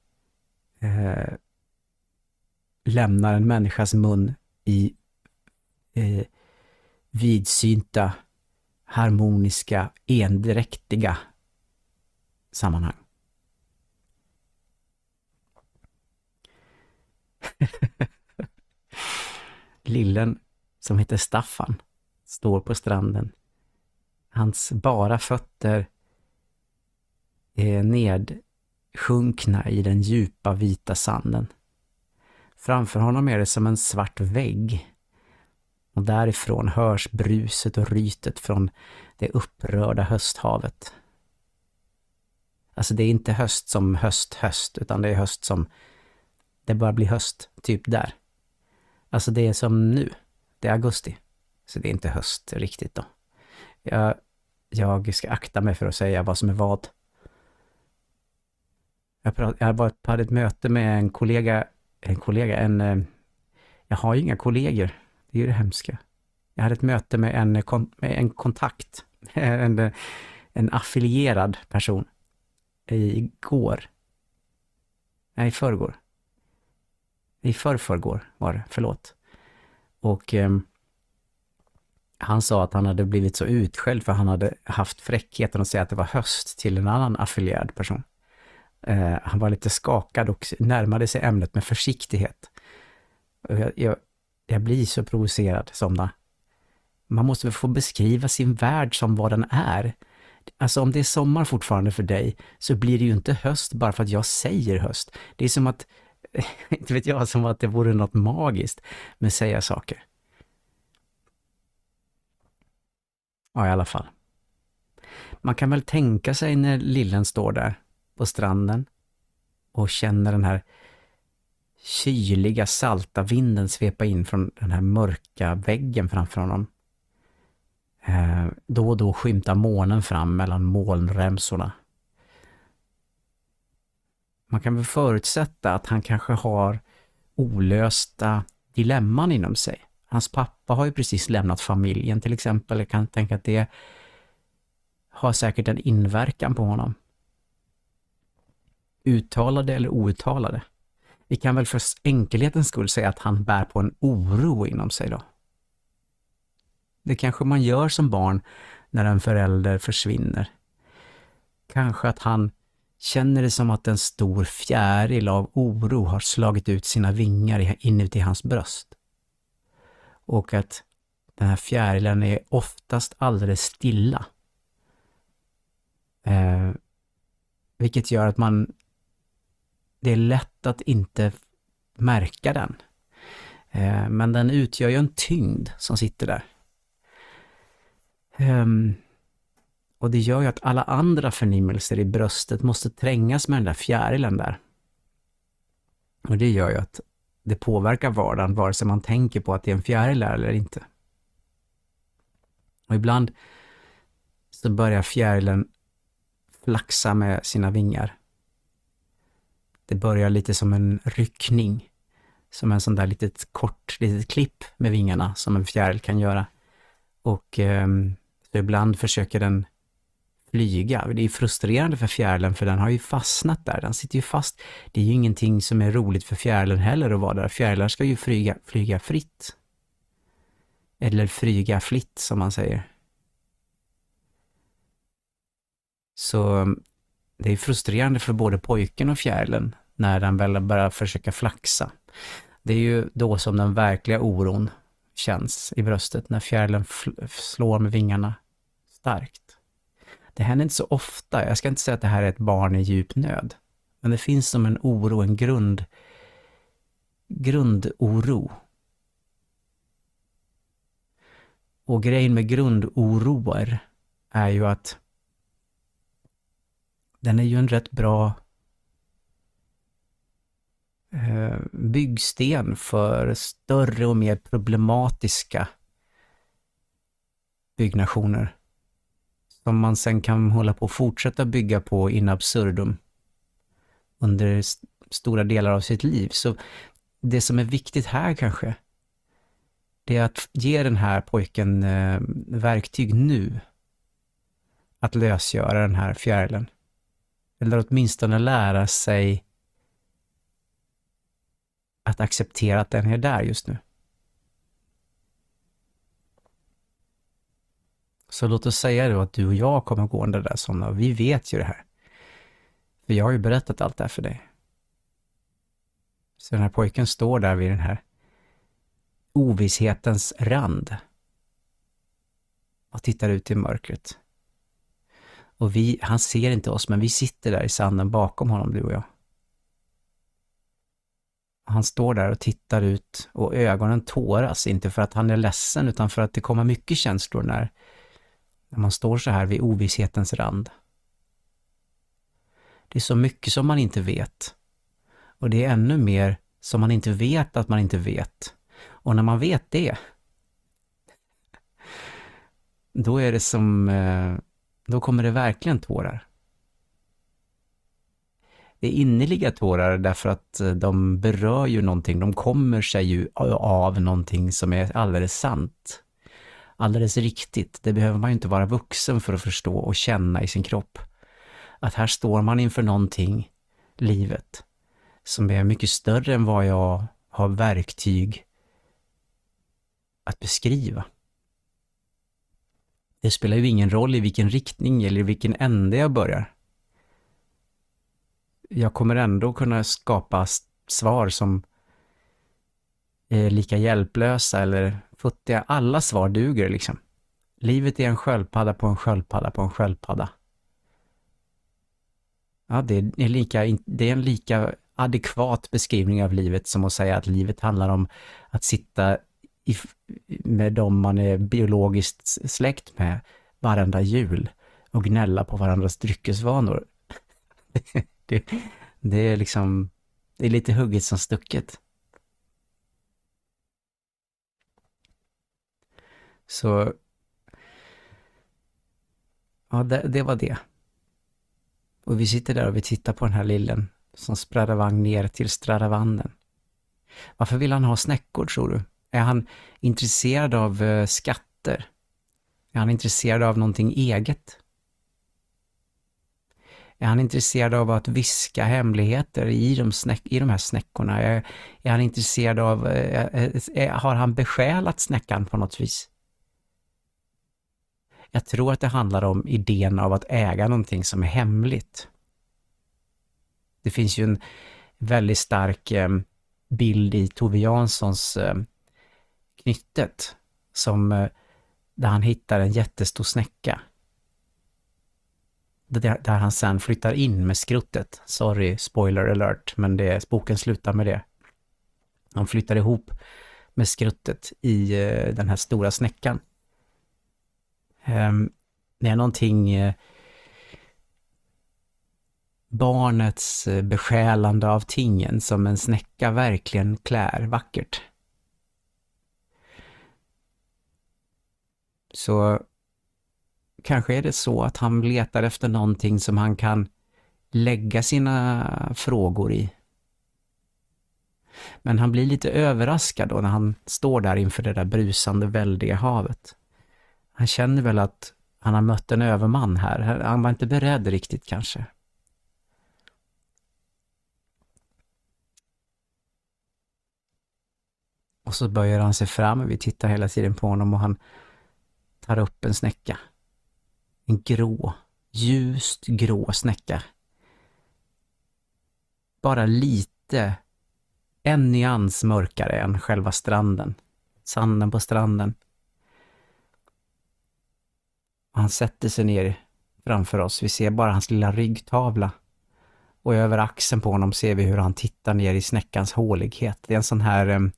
eh, lämnar en människas mun i eh, vidsynta, harmoniska, endräktiga sammanhang. Lillen som heter Staffan står på stranden. Hans bara fötter är nedsjunkna i den djupa vita sanden. Framför honom är det som en svart vägg och därifrån hörs bruset och rytet från det upprörda hösthavet. Alltså det är inte höst som höst, höst, utan det är höst som... Det börjar bli höst, typ där. Alltså det är som nu. Det är augusti. Så det är inte höst riktigt då. Jag, jag ska akta mig för att säga vad som är vad. Jag, prat, jag var ett möte med en kollega, en kollega, en... Eh, jag har ju inga kollegor. Det är ju det hemska. Jag hade ett möte med en, eh, med en kontakt, en, eh, en affilierad person Eh, igår. Nej, i förrgår. I förrförrgår var det, förlåt. Och eh, han sa att han hade blivit så utskälld för han hade haft fräckheten att säga att det var höst till en annan affilierad person. Eh, han var lite skakad och närmade sig ämnet med försiktighet. Jag, jag, jag blir så provocerad, somna. Man måste väl få beskriva sin värld som vad den är. Alltså om det är sommar fortfarande för dig så blir det ju inte höst bara för att jag säger höst. Det är som att, inte vet jag, som att det vore något magiskt med att säga saker. Ja, i alla fall. Man kan väl tänka sig när lillen står där på stranden och känner den här kyliga salta vinden svepa in från den här mörka väggen framför honom. Eh, då och då skymtar månen fram mellan molnremsorna. Man kan väl förutsätta att han kanske har olösta dilemman inom sig. Hans pappa har ju precis lämnat familjen till exempel. Jag kan tänka att det har säkert en inverkan på honom. Uttalade eller outtalade? Vi kan väl för enkelhetens skull säga att han bär på en oro inom sig då. Det kanske man gör som barn när en förälder försvinner. Kanske att han känner det som att en stor fjäril av oro har slagit ut sina vingar inuti hans bröst. Och att den här fjärilen är oftast alldeles stilla. Eh, vilket gör att man... Det är lätt att inte märka den. Eh, men den utgör ju en tyngd som sitter där. Um, och det gör ju att alla andra förnimmelser i bröstet måste trängas med den där fjärilen där. Och det gör ju att det påverkar vardagen vare sig man tänker på att det är en fjäril där eller inte. Och ibland så börjar fjärilen flaxa med sina vingar. Det börjar lite som en ryckning, som en sån där litet kort, litet klipp med vingarna som en fjäril kan göra. Och um, så ibland försöker den flyga. Det är frustrerande för fjärilen för den har ju fastnat där. Den sitter ju fast. Det är ju ingenting som är roligt för fjärilen heller att vara där. Fjärilar ska ju flyga, flyga fritt. Eller flyga flitt som man säger. Så mm, det är frustrerande för både pojken och fjärilen när den väl börjar försöka flaxa. Det är ju då som den verkliga oron känns i bröstet, när fjärilen slår med vingarna starkt. Det händer inte så ofta, jag ska inte säga att det här är ett barn i djup nöd, men det finns som en oro, en grund, grundoro. Och grejen med grundoroer är ju att den är ju en rätt bra eh, byggsten för större och mer problematiska byggnationer som man sen kan hålla på och fortsätta bygga på in absurdum under st stora delar av sitt liv. Så det som är viktigt här kanske, det är att ge den här pojken eh, verktyg nu att lösgöra den här fjärilen. Eller åtminstone lära sig att acceptera att den är där just nu. Så låt oss säga då att du och jag kommer gående där sådana, vi vet ju det här. För jag har ju berättat allt det här för dig. Så den här pojken står där vid den här ovisshetens rand och tittar ut i mörkret. Och vi, han ser inte oss, men vi sitter där i sanden bakom honom, du och jag. Han står där och tittar ut och ögonen tåras, inte för att han är ledsen utan för att det kommer mycket känslor när när man står så här vid ovisshetens rand. Det är så mycket som man inte vet. Och det är ännu mer som man inte vet att man inte vet. Och när man vet det, då är det som, eh, då kommer det verkligen tårar. Det är innerliga tårar därför att eh, de berör ju någonting, de kommer sig ju av någonting som är alldeles sant alldeles riktigt. Det behöver man ju inte vara vuxen för att förstå och känna i sin kropp. Att här står man inför någonting, livet, som är mycket större än vad jag har verktyg att beskriva. Det spelar ju ingen roll i vilken riktning eller i vilken ände jag börjar. Jag kommer ändå kunna skapa svar som är lika hjälplösa eller futtiga, alla svar duger liksom. Livet är en sköldpadda på en sköldpadda på en sköldpadda. Ja, det är, lika, det är en lika adekvat beskrivning av livet som att säga att livet handlar om att sitta i, med dem man är biologiskt släkt med varenda jul och gnälla på varandras dryckesvanor. det, det, är liksom, det är lite hugget som stucket. Så ja, det, det, var det. Och vi sitter där och vi tittar på den här lillen som spärrar vagn ner till Stradavannen. Varför vill han ha snäckor tror du? Är han intresserad av eh, skatter? Är han intresserad av någonting eget? Är han intresserad av att viska hemligheter i de, snäck, i de här snäckorna? Är, är han intresserad av, är, eh, är, eh, har han besjälat snäckan på något vis? Jag tror att det handlar om idén av att äga någonting som är hemligt. Det finns ju en väldigt stark eh, bild i Tove Janssons eh, Knyttet, som, eh, där han hittar en jättestor snäcka. Där, där han sen flyttar in med skruttet. Sorry, spoiler alert, men det, boken slutar med det. Han flyttar ihop med skruttet i den här stora snäckan. Ehm, det är någonting eh, barnets eh, besjälande av tingen som en snäcka verkligen klär vackert. Så kanske är det så att han letar efter någonting som han kan lägga sina frågor i. Men han blir lite överraskad då när han står där inför det där brusande väldiga havet han känner väl att han har mött en överman här. Han var inte beredd riktigt kanske. Och så böjer han sig fram och vi tittar hela tiden på honom och han tar upp en snäcka. En grå, ljust grå snäcka. Bara lite, en nyans mörkare än själva stranden. Sanden på stranden han sätter sig ner framför oss. Vi ser bara hans lilla ryggtavla. Och över axeln på honom ser vi hur han tittar ner i snäckans hålighet. Det är en sån här... Ehm,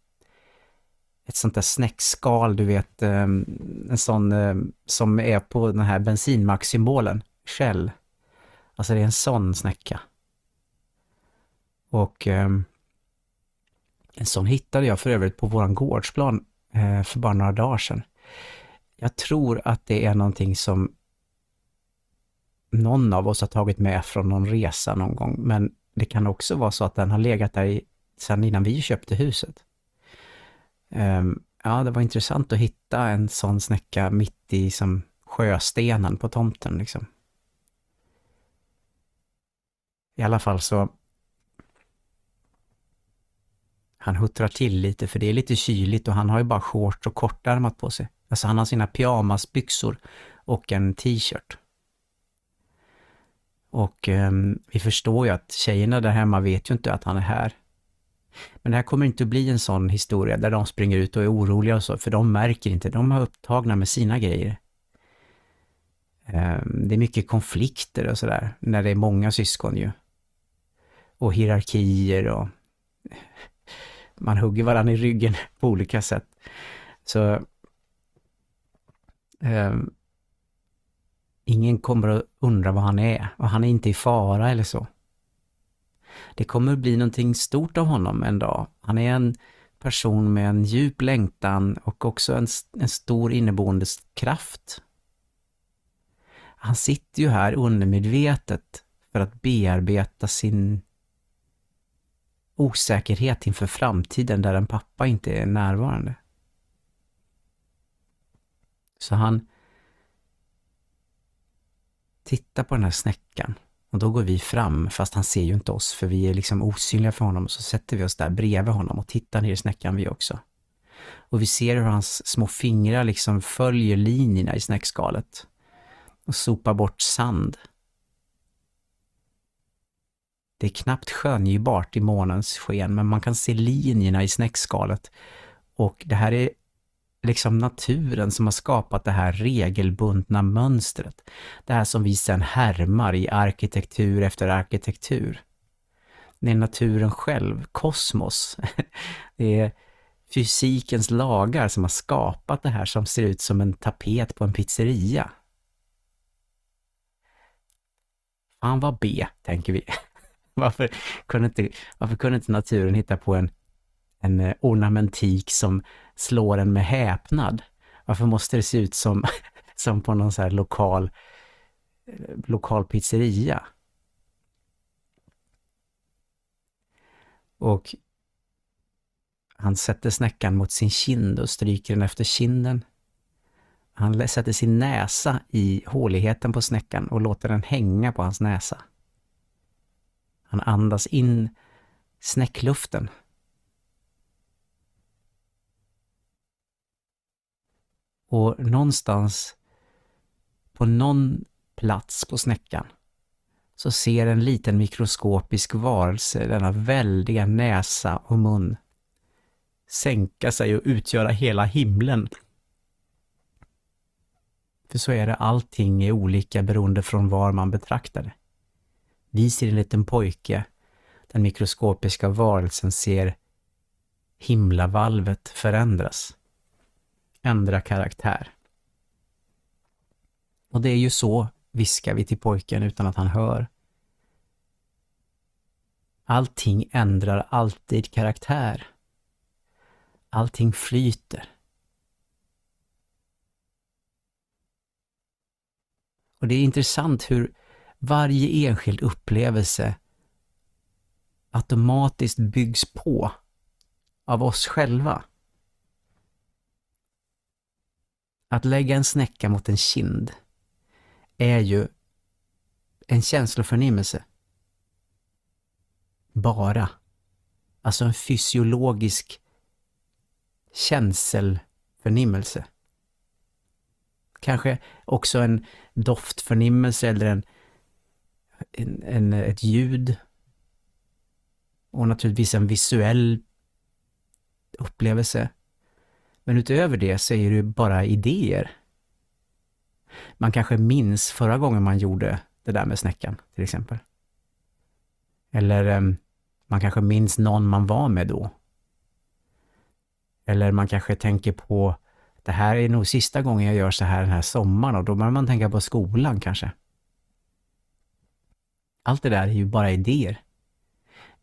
ett sånt där snäckskal, du vet. Ehm, en sån ehm, som är på den här bensinmax Shell. Alltså det är en sån snäcka. Och en sån hittade jag för övrigt på våran gårdsplan eh, för bara några dagar sedan jag tror att det är någonting som någon av oss har tagit med från någon resa någon gång, men det kan också vara så att den har legat där sedan innan vi köpte huset. Um, ja, det var intressant att hitta en sån snäcka mitt i som sjöstenen på tomten liksom. I alla fall så... Han huttrar till lite för det är lite kyligt och han har ju bara shorts och kortärmat på sig. Alltså han har sina pyjamasbyxor och en t-shirt. Och eh, vi förstår ju att tjejerna där hemma vet ju inte att han är här. Men det här kommer inte att bli en sån historia där de springer ut och är oroliga och så, för de märker inte, de är upptagna med sina grejer. Ehm, det är mycket konflikter och sådär, när det är många syskon ju. Och hierarkier och man hugger varandra i ryggen på olika sätt. Så eh, ingen kommer att undra vad han är och han är inte i fara eller så. Det kommer att bli någonting stort av honom en dag. Han är en person med en djup längtan och också en, en stor inneboende kraft. Han sitter ju här undermedvetet för att bearbeta sin osäkerhet inför framtiden där en pappa inte är närvarande. Så han tittar på den här snäckan och då går vi fram, fast han ser ju inte oss, för vi är liksom osynliga för honom. Så sätter vi oss där bredvid honom och tittar ner i snäckan vi också. Och vi ser hur hans små fingrar liksom följer linjerna i snäckskalet och sopar bort sand. Det är knappt skönjbart i månens sken, men man kan se linjerna i snäckskalet. Och det här är liksom naturen som har skapat det här regelbundna mönstret. Det här som vi sedan härmar i arkitektur efter arkitektur. Det är naturen själv, kosmos. Det är fysikens lagar som har skapat det här som ser ut som en tapet på en pizzeria. Fan vad B, tänker vi. Varför kunde, inte, varför kunde inte naturen hitta på en en eh, ornamentik som slår en med häpnad. Varför måste det se ut som, som på någon så här lokal, eh, lokal pizzeria? Och han sätter snäckan mot sin kind och stryker den efter kinden. Han sätter sin näsa i håligheten på snäckan och låter den hänga på hans näsa. Han andas in snäckluften och någonstans på någon plats på snäckan så ser en liten mikroskopisk varelse denna väldiga näsa och mun sänka sig och utgöra hela himlen. För så är det, allting är olika beroende från var man betraktar det. Vi ser en liten pojke, den mikroskopiska varelsen ser himlavalvet förändras ändra karaktär. Och det är ju så, viskar vi till pojken utan att han hör. Allting ändrar alltid karaktär. Allting flyter. Och det är intressant hur varje enskild upplevelse automatiskt byggs på av oss själva. Att lägga en snäcka mot en kind är ju en känsloförnimmelse. Bara. Alltså en fysiologisk känselförnimmelse. Kanske också en doftförnimmelse eller en, en, en, ett ljud. Och naturligtvis en visuell upplevelse. Men utöver det så är det ju bara idéer. Man kanske minns förra gången man gjorde det där med snäckan, till exempel. Eller ehm, man kanske minns någon man var med då. Eller man kanske tänker på det här är nog sista gången jag gör så här den här sommaren och då börjar man tänka på skolan kanske. Allt det där är ju bara idéer.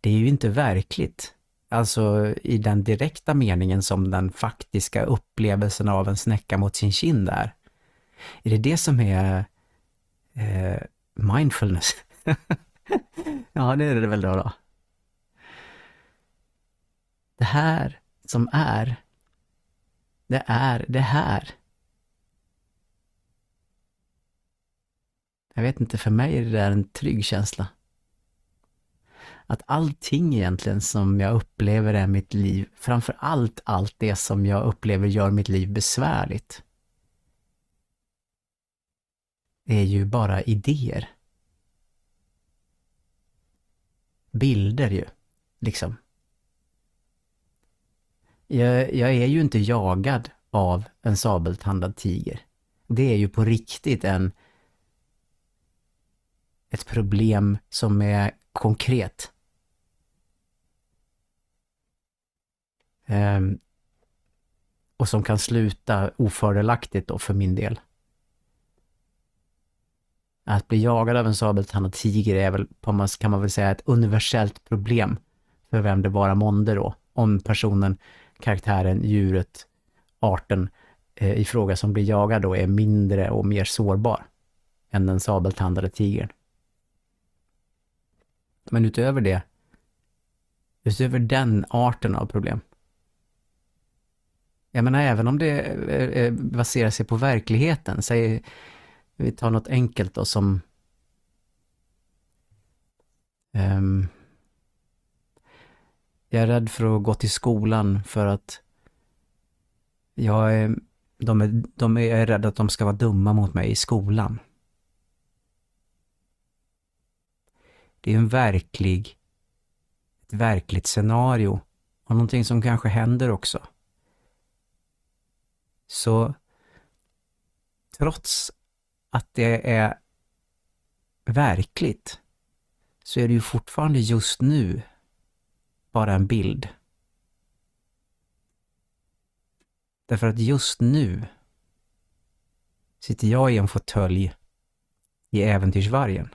Det är ju inte verkligt. Alltså i den direkta meningen som den faktiska upplevelsen av en snäcka mot sin kind är. Är det det som är eh, mindfulness? ja, det är det väl då, då. Det här som är, det är det här. Jag vet inte, för mig är det där en trygg känsla att allting egentligen som jag upplever är mitt liv, framför allt allt det som jag upplever gör mitt liv besvärligt. är ju bara idéer. Bilder ju, liksom. Jag, jag är ju inte jagad av en sabeltandad tiger. Det är ju på riktigt en ett problem som är konkret. Ehm, och som kan sluta ofördelaktigt då för min del. Att bli jagad av en sabeltandad tiger är väl, kan man väl säga, ett universellt problem för vem det vara månde då, om personen, karaktären, djuret, arten eh, i fråga som blir jagad då är mindre och mer sårbar än den sabeltandade tigern. Men utöver det, utöver den arten av problem, jag menar även om det eh, eh, baserar sig på verkligheten, säg, vi tar något enkelt då som um, Jag är rädd för att gå till skolan för att jag är, de är, de är, jag är rädd att de ska vara dumma mot mig i skolan. Det är en verklig, ett verkligt scenario och någonting som kanske händer också. Så trots att det är verkligt så är det ju fortfarande just nu bara en bild. Därför att just nu sitter jag i en fåtölj i Äventyrsvargen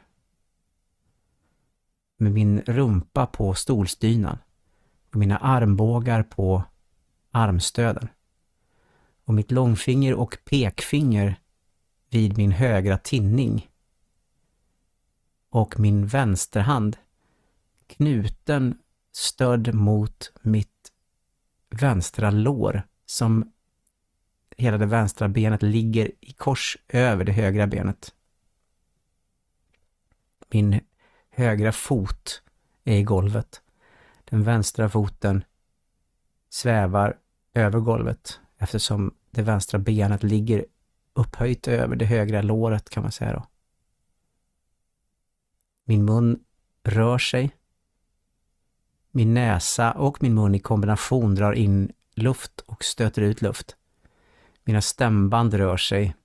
med min rumpa på stolsdynan och mina armbågar på armstöden och mitt långfinger och pekfinger vid min högra tinning och min vänsterhand knuten stödd mot mitt vänstra lår som hela det vänstra benet ligger i kors över det högra benet. Min högra fot är i golvet. Den vänstra foten svävar över golvet eftersom det vänstra benet ligger upphöjt över det högra låret kan man säga då. Min mun rör sig. Min näsa och min mun i kombination drar in luft och stöter ut luft. Mina stämband rör sig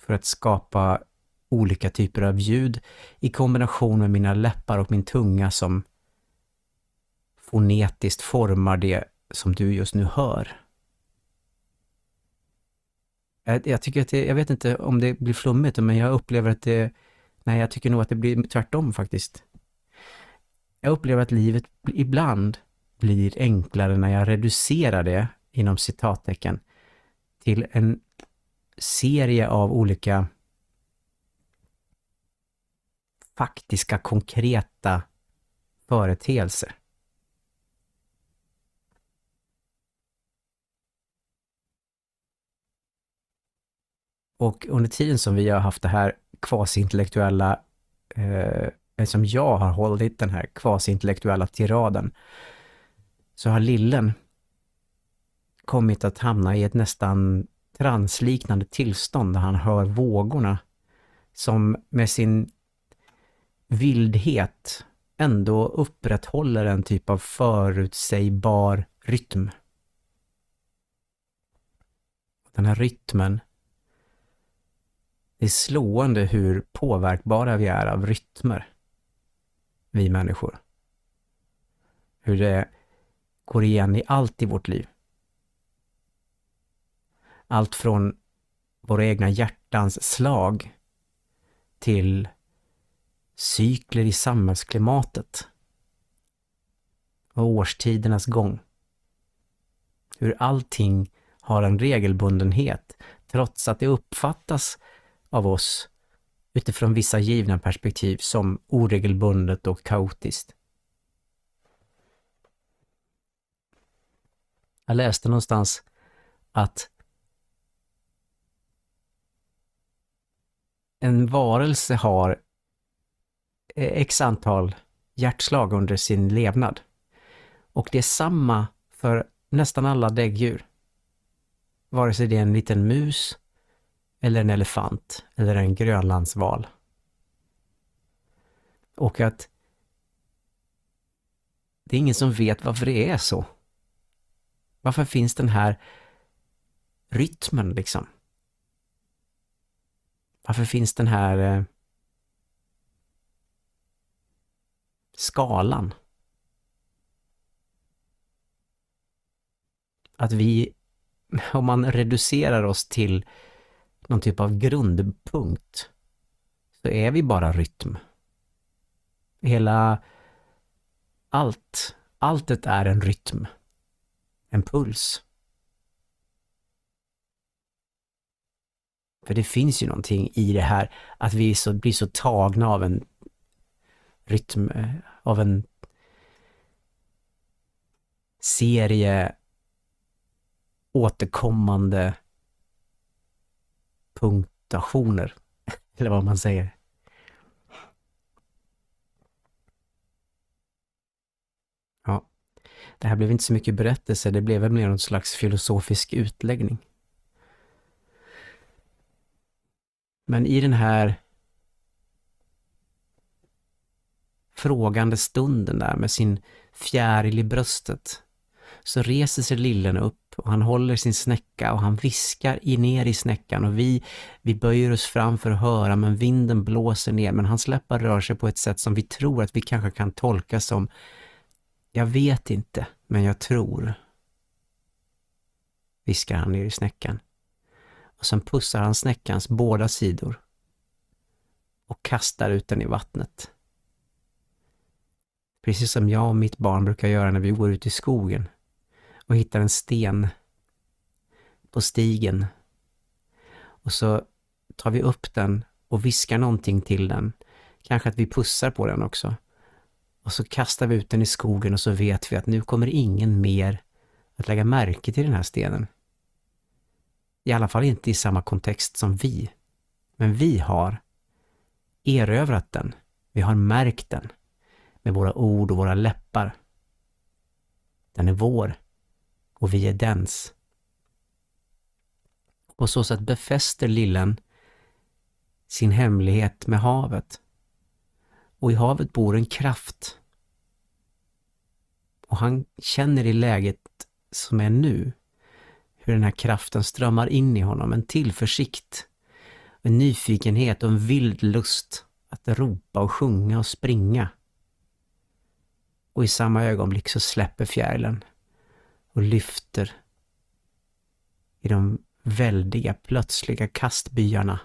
för att skapa olika typer av ljud i kombination med mina läppar och min tunga som fonetiskt formar det som du just nu hör. Eh, jag, tycker att det, jag vet inte om det blir flummigt, men jag upplever att det, nej jag tycker nog att det blir tvärtom faktiskt. Jag upplever att livet ibland blir enklare när jag reducerar det, inom citattecken, till en serie av olika faktiska, konkreta företeelser. Och under tiden som vi har haft det här kvasintellektuella, eh, som jag har hållit den här kvasintellektuella tiraden, så har lillen kommit att hamna i ett nästan transliknande tillstånd där han hör vågorna som med sin vildhet ändå upprätthåller en typ av förutsägbar rytm. Den här rytmen det är slående hur påverkbara vi är av rytmer, vi människor. Hur det går igen i allt i vårt liv. Allt från våra egna hjärtans slag till cykler i samhällsklimatet och årstidernas gång. Hur allting har en regelbundenhet trots att det uppfattas av oss utifrån vissa givna perspektiv som oregelbundet och kaotiskt. Jag läste någonstans att en varelse har x antal hjärtslag under sin levnad. Och det är samma för nästan alla däggdjur. Vare sig det är en liten mus, eller en elefant eller en grönlandsval. Och att det är ingen som vet varför det är så. Varför finns den här rytmen liksom? Varför finns den här eh, skalan? Att vi, om man reducerar oss till någon typ av grundpunkt så är vi bara rytm. Hela allt, alltet är en rytm, en puls. För det finns ju någonting i det här att vi så, blir så tagna av en rytm, eh, av en serie återkommande punktationer. Eller vad man säger. Ja, det här blev inte så mycket berättelse, det blev väl mer någon slags filosofisk utläggning. Men i den här frågande stunden där med sin fjäril i bröstet så reser sig lillen upp och han håller sin snäcka och han viskar i ner i snäckan och vi, vi böjer oss fram för att höra men vinden blåser ner men hans läppar rör sig på ett sätt som vi tror att vi kanske kan tolka som Jag vet inte, men jag tror. Viskar han ner i snäckan. Och sen pussar han snäckans båda sidor och kastar ut den i vattnet. Precis som jag och mitt barn brukar göra när vi går ut i skogen och hittar en sten på stigen. Och så tar vi upp den och viskar någonting till den. Kanske att vi pussar på den också. Och så kastar vi ut den i skogen och så vet vi att nu kommer ingen mer att lägga märke till den här stenen. I alla fall inte i samma kontext som vi. Men vi har erövrat den. Vi har märkt den med våra ord och våra läppar. Den är vår och vi är dens. På så sätt befäster lillen sin hemlighet med havet. Och i havet bor en kraft. Och han känner i läget som är nu hur den här kraften strömmar in i honom, en tillförsikt, en nyfikenhet och en vild lust att ropa och sjunga och springa. Och i samma ögonblick så släpper fjärilen och lyfter i de väldiga plötsliga kastbyarna,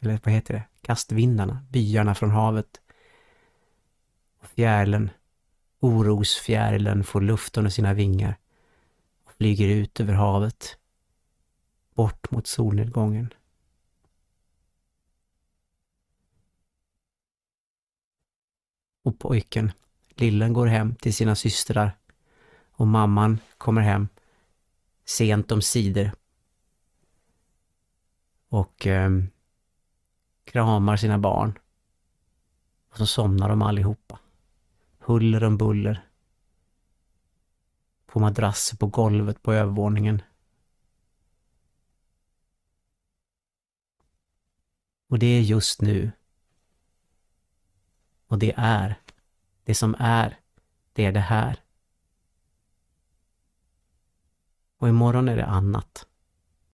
eller vad heter det, kastvindarna, byarna från havet. Och fjärilen, orosfjärilen får luft under sina vingar och flyger ut över havet, bort mot solnedgången. Och pojken, lillen, går hem till sina systrar och mamman kommer hem sent om sidor. Och eh, kramar sina barn. Och så somnar de allihopa. Huller om buller. På madrasser på golvet på övervåningen. Och det är just nu. Och det är. Det som är, det är det här. och imorgon är det annat.